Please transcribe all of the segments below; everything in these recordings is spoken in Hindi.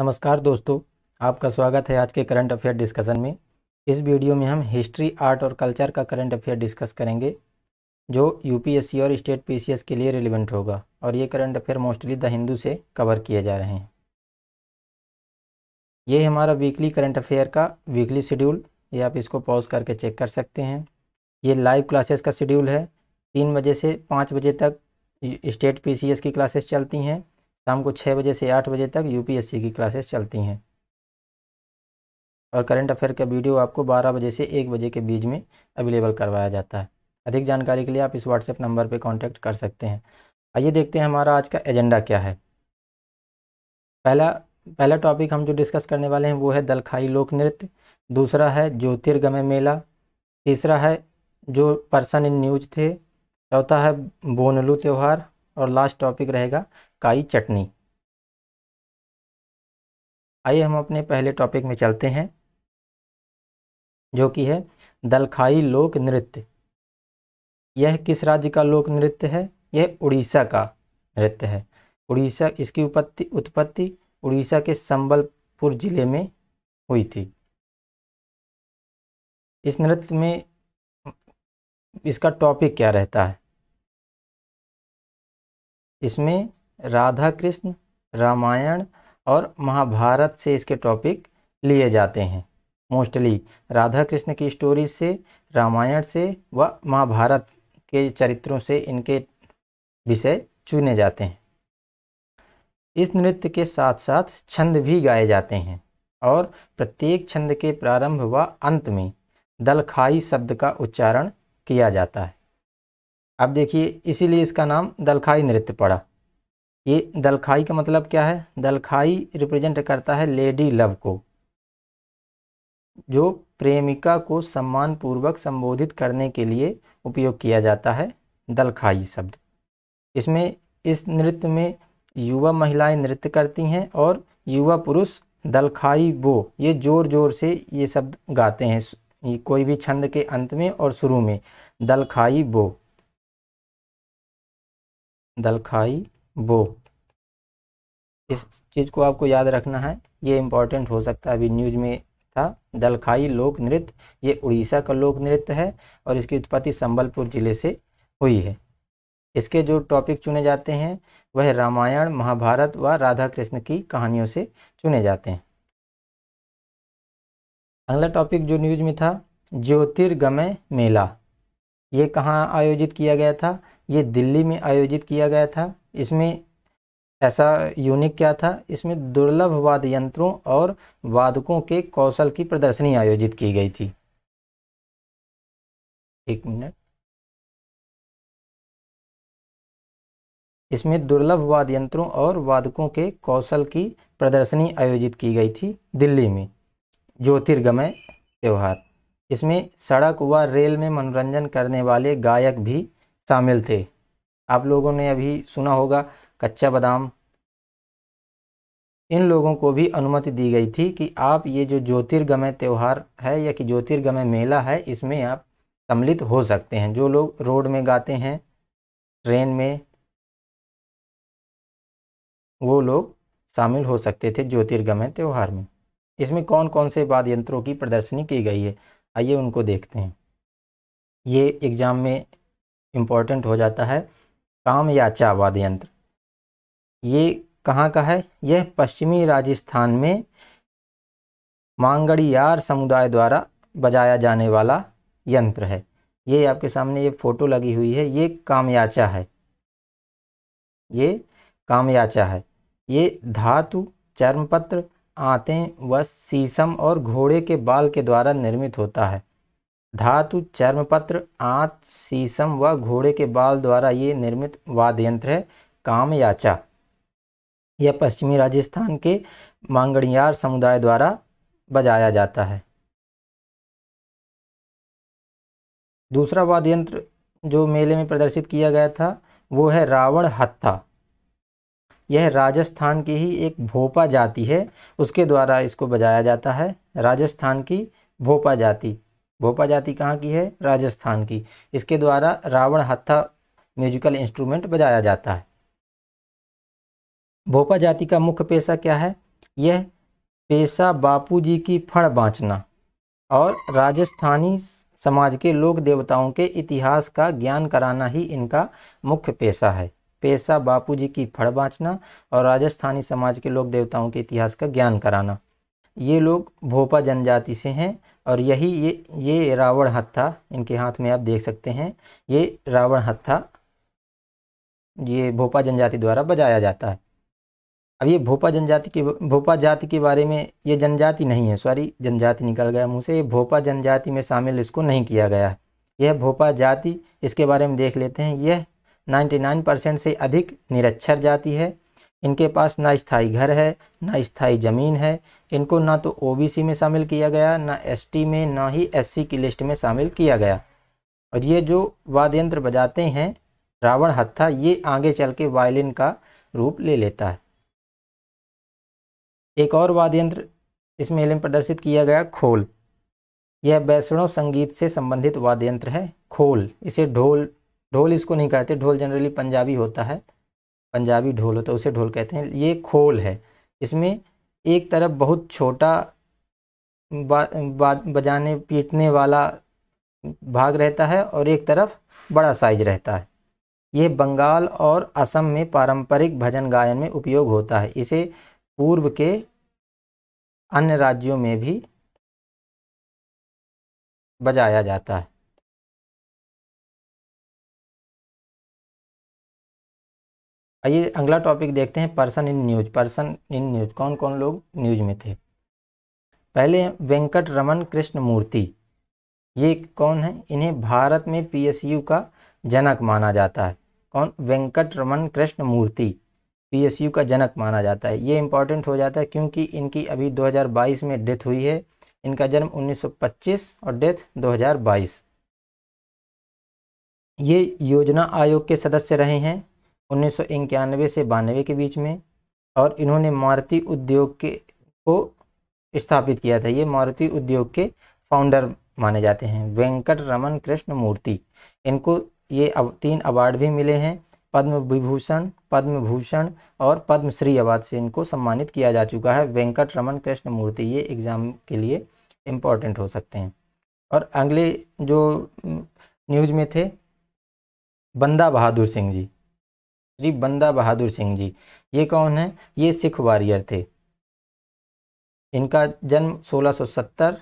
नमस्कार दोस्तों आपका स्वागत है आज के करंट अफेयर डिस्कशन में इस वीडियो में हम हिस्ट्री आर्ट और कल्चर का करंट अफेयर डिस्कस करेंगे जो यूपीएससी और स्टेट पीसीएस के लिए रिलेवेंट होगा और ये current affair mostly the Hindu से कवर किए जा रहे हैं ये हमारा वीकली करंट अफेयर का वीकली शेड्यूल ये आप इसको पॉज करके चेक कर सकते हैं ये लाइव क्लासेस का शेड्यूल है तीन बजे से पाँच बजे तक स्टेट पीसीएस की क्लासेस चलती हैं शाम को छः बजे से आठ बजे तक यूपीएससी की क्लासेस चलती हैं और करंट अफेयर का वीडियो आपको बारह बजे से एक बजे के बीच में अवेलेबल करवाया जाता है अधिक जानकारी के लिए आप इस व्हाट्सएप नंबर पर कॉन्टैक्ट कर सकते हैं आइए देखते हैं हमारा आज का एजेंडा क्या है पहला पहला टॉपिक हम जो डिस्कस करने वाले हैं वो है दलखाई लोक नृत्य दूसरा है ज्योतिर्गमय मेला तीसरा है जो पर्सन इन न्यूज थे चौथा है बोनलू त्यौहार और लास्ट टॉपिक रहेगा काई चटनी आइए हम अपने पहले टॉपिक में चलते हैं जो कि है दलखाई लोक नृत्य यह किस राज्य का लोक नृत्य है यह उड़ीसा का नृत्य है उड़ीसा इसकी उत्पत्ति उत्पत्ति उड़ीसा के संबलपुर जिले में हुई थी इस नृत्य में इसका टॉपिक क्या रहता है इसमें राधा कृष्ण रामायण और महाभारत से इसके टॉपिक लिए जाते हैं मोस्टली राधा कृष्ण की स्टोरी से रामायण से व महाभारत के चरित्रों से इनके विषय चुने जाते हैं इस नृत्य के साथ साथ छंद भी गाए जाते हैं और प्रत्येक छंद के प्रारंभ व अंत में दलखाई शब्द का उच्चारण किया जाता है अब देखिए इसीलिए इसका नाम दलखाई नृत्य पड़ा ये दलखाई का मतलब क्या है दलखाई रिप्रेजेंट करता है लेडी लव को जो प्रेमिका को सम्मान पूर्वक संबोधित करने के लिए उपयोग किया जाता है दलखाई शब्द इसमें इस नृत्य में युवा महिलाएं नृत्य करती हैं और युवा पुरुष दलखाई बो ये जोर जोर से ये शब्द गाते हैं कोई भी छंद के अंत में और शुरू में दलखाई बो दलखाई वो इस चीज़ को आपको याद रखना है ये इंपॉर्टेंट हो सकता है अभी न्यूज में था दलखाई लोक नृत्य ये उड़ीसा का लोक नृत्य है और इसकी उत्पत्ति संबलपुर जिले से हुई है इसके जो टॉपिक चुने जाते हैं वह रामायण महाभारत व राधा कृष्ण की कहानियों से चुने जाते हैं अगला टॉपिक जो न्यूज में था ज्योतिर्गमय मेला ये कहाँ आयोजित किया गया था ये दिल्ली में आयोजित किया गया था इसमें ऐसा यूनिक क्या था इसमें दुर्लभ वाद यंत्रों और वादकों के कौशल की प्रदर्शनी आयोजित की गई थी एक मिनट इसमें दुर्लभ वाद यंत्रों और वादकों के कौशल की प्रदर्शनी आयोजित की गई थी दिल्ली में ज्योतिर्गमय त्यौहार इसमें सड़क व रेल में मनोरंजन करने वाले गायक भी शामिल थे आप लोगों ने अभी सुना होगा कच्चा बादाम इन लोगों को भी अनुमति दी गई थी कि आप ये जो ज्योतिर्गमय त्यौहार है या कि ज्योतिर्गमय मेला है इसमें आप सम्मिलित हो सकते हैं जो लोग रोड में गाते हैं ट्रेन में वो लोग शामिल हो सकते थे ज्योतिर्गमय त्यौहार में इसमें कौन कौन से वाद्य यंत्रों की प्रदर्शनी की गई है आइए उनको देखते हैं ये एग्ज़ाम में इम्पोर्टेंट हो जाता है काम याचा अच्छा वाद यंत्र ये कहाँ का है यह पश्चिमी राजस्थान में मांगड़ियार समुदाय द्वारा बजाया जाने वाला यंत्र है ये आपके सामने ये फोटो लगी हुई है ये कामयाचा है ये कामयाचा है ये धातु चर्मपत्र आते व सीसम और घोड़े के बाल के द्वारा निर्मित होता है धातु चर्मपत्र आंत सीसम व घोड़े के बाल द्वारा ये निर्मित वाद्य यंत्र है कामयाचा यह पश्चिमी राजस्थान के मांगड़ियार समुदाय द्वारा बजाया जाता है दूसरा वाद्य यंत्र जो मेले में प्रदर्शित किया गया था वो है रावण हत्था यह राजस्थान की ही एक भोपा जाति है उसके द्वारा इसको बजाया जाता है राजस्थान की भोपा जाति भोपा जाति कहाँ की है राजस्थान की इसके द्वारा रावण हत्था म्यूजिकल इंस्ट्रूमेंट बजाया जाता है भोपा जाति का मुख्य पेशा क्या है यह पेशा बापूजी की फड़ बाँचना और राजस्थानी समाज के लोक देवताओं के इतिहास का ज्ञान कराना ही इनका मुख्य पेशा है पेशा बापूजी की फड़ बाँचना और राजस्थानी समाज के लोक देवताओं के इतिहास का ज्ञान कराना ये लोग भोपा जनजाति से हैं और यही ये ये रावण हत्था इनके हाथ में आप देख सकते हैं ये रावण हत्था ये भोपा जनजाति द्वारा बजाया जाता है अब ये भोपा जनजाति के भोपा जाति के बारे में ये जनजाति नहीं है सॉरी जनजाति निकल गया मुँह से ये भोपा जनजाति में शामिल इसको नहीं किया गया है यह भोपा जाति इसके बारे में देख लेते हैं यह 99 परसेंट से अधिक निरक्षर जाति है इनके पास ना स्थाई घर है ना स्थाई ज़मीन है इनको ना तो ओबीसी में शामिल किया गया ना एसटी में ना ही एससी की लिस्ट में शामिल किया गया और ये जो वाद्यंत्र बजाते हैं रावण हत्था ये आगे चल के वायलिन का रूप ले लेता है एक और वाद्यंत्र इस मेले में प्रदर्शित किया गया खोल यह वैष्णव संगीत से संबंधित वाद्यंत्र है खोल इसे ढोल ढोल इसको नहीं कहते ढोल जनरली पंजाबी होता है पंजाबी ढोल होता है उसे ढोल कहते हैं ये खोल है इसमें एक तरफ बहुत छोटा बजाने पीटने वाला भाग रहता है और एक तरफ बड़ा साइज रहता है यह बंगाल और असम में पारंपरिक भजन गायन में उपयोग होता है इसे पूर्व के अन्य राज्यों में भी बजाया जाता है आइए अगला टॉपिक देखते हैं person in news person in news कौन कौन लोग न्यूज में थे पहले वेंकट रमन कृष्ण मूर्ति ये कौन है इन्हें भारत में पीएसयू का जनक माना जाता है कौन वेंकट रमन कृष्ण मूर्ति पीएसयू का जनक माना जाता है ये इंपॉर्टेंट हो जाता है क्योंकि इनकी अभी 2022 में डेथ हुई है इनका जन्म 1925 और डेथ 2022 ये योजना आयोग के सदस्य रहे हैं उन्नीस से बानवे के बीच में और इन्होंने मारुति उद्योग के को स्थापित किया था ये मारुति उद्योग के फाउंडर माने जाते हैं वेंकट रमन कृष्ण मूर्ति इनको ये अब तीन अवार्ड भी मिले हैं पद्म विभूषण पद्म भूषण और पद्मश्री अवार्ड से इनको सम्मानित किया जा चुका है वेंकट रमन कृष्ण मूर्ति ये एग्ज़ाम के लिए इम्पोर्टेंट हो सकते हैं और अगले जो न्यूज़ हम्म, में थे बंदा बहादुर सिंह जी श्री बंदा बहादुर सिंह जी ये कौन है ये सिख वारियर थे इनका जन्म 1670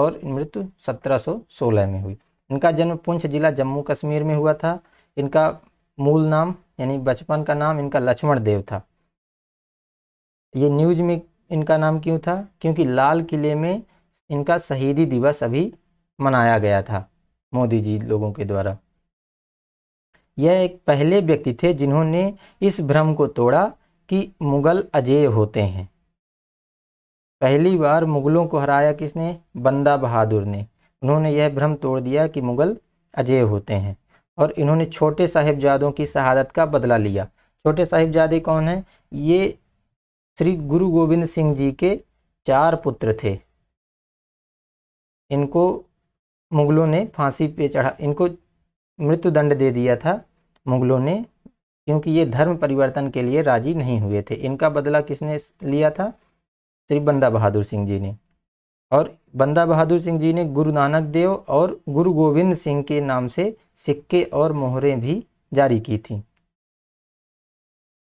और मृत्यु 1716 में हुई इनका जन्म पुंछ जिला जम्मू कश्मीर में हुआ था इनका मूल नाम यानी बचपन का नाम इनका लक्ष्मण देव था ये न्यूज में इनका नाम क्यों था क्योंकि लाल किले में इनका शहीदी दिवस अभी मनाया गया था मोदी जी लोगों के द्वारा यह एक पहले व्यक्ति थे जिन्होंने इस भ्रम को तोड़ा कि मुग़ल अजेय होते हैं पहली बार मुग़लों को हराया किसने बंदा बहादुर ने उन्होंने यह भ्रम तोड़ दिया कि मुग़ल अजेय होते हैं और इन्होंने छोटे साहिबजादों की शहादत का बदला लिया छोटे साहिबजादे कौन हैं ये श्री गुरु गोविंद सिंह जी के चार पुत्र थे इनको मुग़लों ने फांसी पे चढ़ा इनको मृत्युदंड दे दिया था मुगलों ने क्योंकि ये धर्म परिवर्तन के लिए राजी नहीं हुए थे इनका बदला किसने लिया था श्री बंदा बहादुर सिंह जी ने और बंदा बहादुर सिंह जी ने गुरु नानक देव और गुरु गोविंद सिंह के नाम से सिक्के और मोहरें भी जारी की थी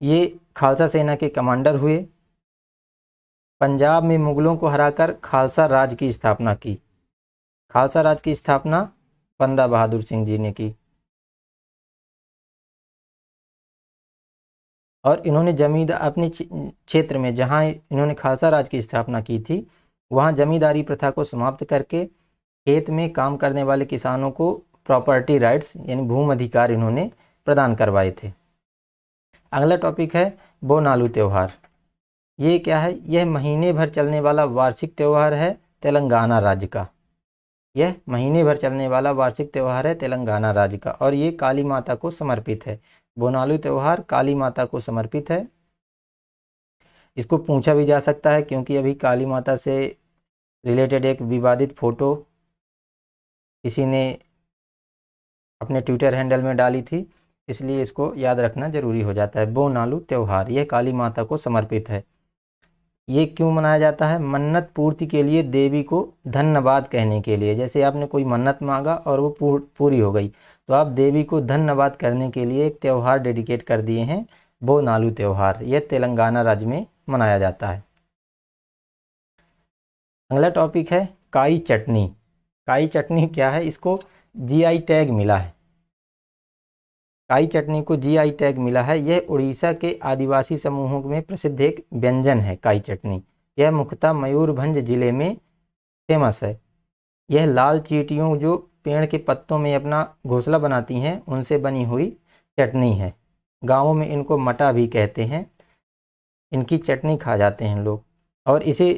ये खालसा सेना के कमांडर हुए पंजाब में मुगलों को हराकर खालसा राज की स्थापना की खालसा राज की स्थापना बंदा बहादुर सिंह जी ने की और इन्होंने जमींदार अपने क्षेत्र में जहाँ इन्होंने खालसा राज की स्थापना की थी वहाँ जमींदारी प्रथा को समाप्त करके खेत में काम करने वाले किसानों को प्रॉपर्टी राइट्स यानी भूम अधिकार इन्होंने प्रदान करवाए थे अगला टॉपिक है बोनालू त्यौहार ये क्या है यह महीने भर चलने वाला वार्षिक त्यौहार है तेलंगाना राज्य का यह महीने भर चलने वाला वार्षिक त्यौहार है तेलंगाना राज्य का और ये काली माता को समर्पित है बोनालू त्यौहार काली माता को समर्पित है इसको पूछा भी जा सकता है क्योंकि अभी काली माता से रिलेटेड एक विवादित फ़ोटो किसी ने अपने ट्विटर हैंडल में डाली थी इसलिए इसको याद रखना ज़रूरी हो जाता है बोनालू त्यौहार यह काली माता को समर्पित है ये क्यों मनाया जाता है मन्नत पूर्ति के लिए देवी को धन्यवाद कहने के लिए जैसे आपने कोई मन्नत मांगा और वो पूरी हो गई तो आप देवी को धन्यवाद करने के लिए एक त्यौहार डेडिकेट कर दिए हैं वो नालू त्यौहार यह तेलंगाना राज्य में मनाया जाता है अगला टॉपिक है काई चटनी काई चटनी क्या है इसको जीआई टैग मिला है काई चटनी को जीआई टैग मिला है यह उड़ीसा के आदिवासी समूहों में प्रसिद्ध एक व्यंजन है काई चटनी यह मुख्यतः मयूरभंज जिले में फेमस है यह लाल चीटियों जो पेड़ के पत्तों में अपना घोंसला बनाती हैं उनसे बनी हुई चटनी है गांवों में इनको मटा भी कहते हैं इनकी चटनी खा जाते हैं लोग और इसे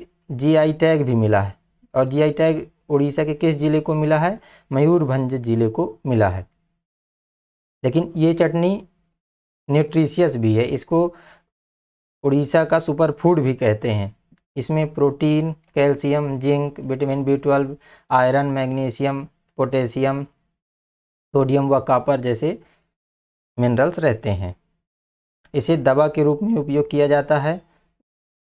जीआई टैग भी मिला है और जीआई टैग उड़ीसा के किस ज़िले को मिला है मयूरभंज ज़िले को मिला है लेकिन ये चटनी न्यूट्रिशियस भी है इसको उड़ीसा का सुपर फूड भी कहते हैं इसमें protein calcium zinc vitamin B twelve iron magnesium potassium sodium व कापर जैसे मिनरल्स रहते हैं इसे दवा के रूप में उपयोग किया जाता है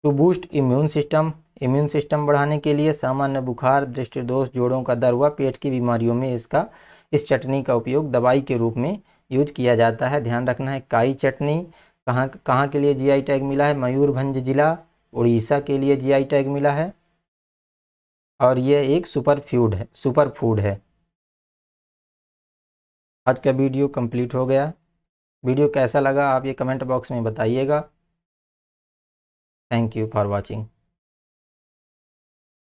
to boost immune system immune system बढ़ाने के लिए सामान्य बुखार दृष्टिदोष जोड़ों का दर व पेट की बीमारियों में इसका इस चटनी का उपयोग दवाई के रूप में यूज किया जाता है ध्यान रखना है काई चटनी कहाँ कहाँ के लिए जीआई टैग मिला है मयूरभंज जिला उड़ीसा के लिए जीआई टैग मिला है और यह एक सुपर फ्यूड है सुपर फूड है आज का वीडियो कंप्लीट हो गया वीडियो कैसा लगा आप ये कमेंट बॉक्स में बताइएगा थैंक यू फॉर वॉचिंग